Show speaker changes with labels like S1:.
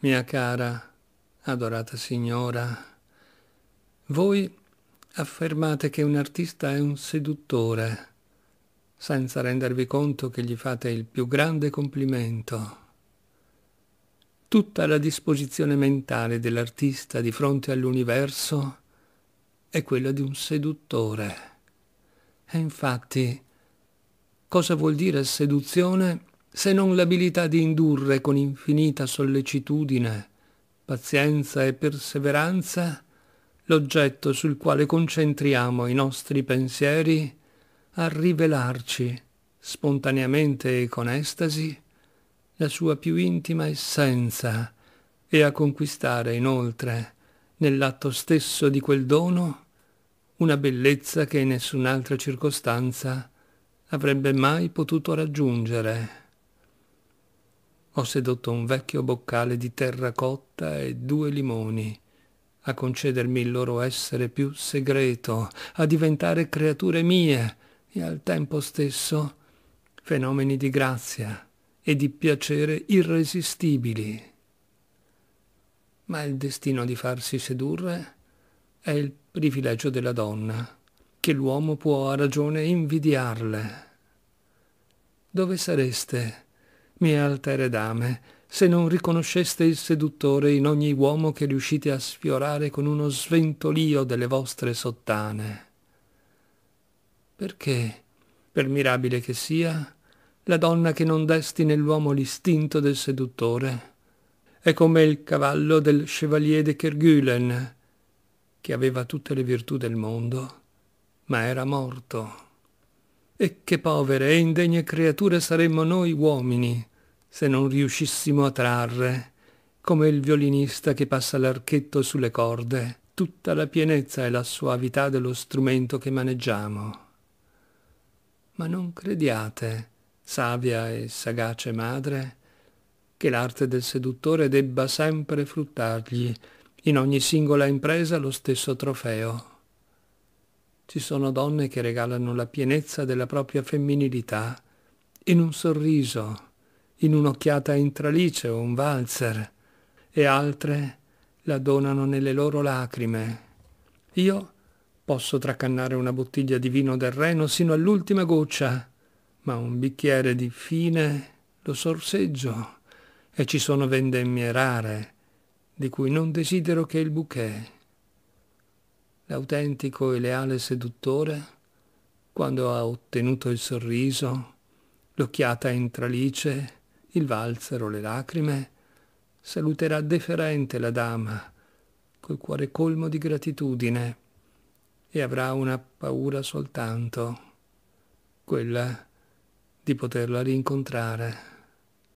S1: Mia cara, adorata signora, voi affermate che un artista è un seduttore, senza rendervi conto che gli fate il più grande complimento. Tutta la disposizione mentale dell'artista di fronte all'universo è quella di un seduttore. E infatti, cosa vuol dire seduzione? se non l'abilità di indurre con infinita sollecitudine, pazienza e perseveranza l'oggetto sul quale concentriamo i nostri pensieri a rivelarci spontaneamente e con estasi la sua più intima essenza e a conquistare inoltre nell'atto stesso di quel dono una bellezza che in nessun'altra circostanza avrebbe mai potuto raggiungere ho sedotto un vecchio boccale di terracotta e due limoni, a concedermi il loro essere più segreto, a diventare creature mie e al tempo stesso fenomeni di grazia e di piacere irresistibili. Ma il destino di farsi sedurre è il privilegio della donna, che l'uomo può a ragione invidiarle. Dove sareste? mie altere dame, se non riconosceste il seduttore in ogni uomo che riuscite a sfiorare con uno sventolio delle vostre sottane. Perché, per mirabile che sia, la donna che non desti nell'uomo l'istinto del seduttore è come il cavallo del chevalier de Kerguelen, che aveva tutte le virtù del mondo, ma era morto. E che povere e indegne creature saremmo noi uomini, se non riuscissimo a trarre, come il violinista che passa l'archetto sulle corde, tutta la pienezza e la suavità dello strumento che maneggiamo. Ma non crediate, savia e sagace madre, che l'arte del seduttore debba sempre fruttargli in ogni singola impresa lo stesso trofeo. Ci sono donne che regalano la pienezza della propria femminilità in un sorriso in un'occhiata in tralice o un valzer, e altre la donano nelle loro lacrime. Io posso tracannare una bottiglia di vino del Reno sino all'ultima goccia, ma un bicchiere di fine lo sorseggio e ci sono vendemmie rare di cui non desidero che il bouquet. L'autentico e leale seduttore, quando ha ottenuto il sorriso, l'occhiata in tralice, il valsero, le lacrime, saluterà deferente la dama, col cuore colmo di gratitudine, e avrà una paura soltanto, quella di poterla rincontrare.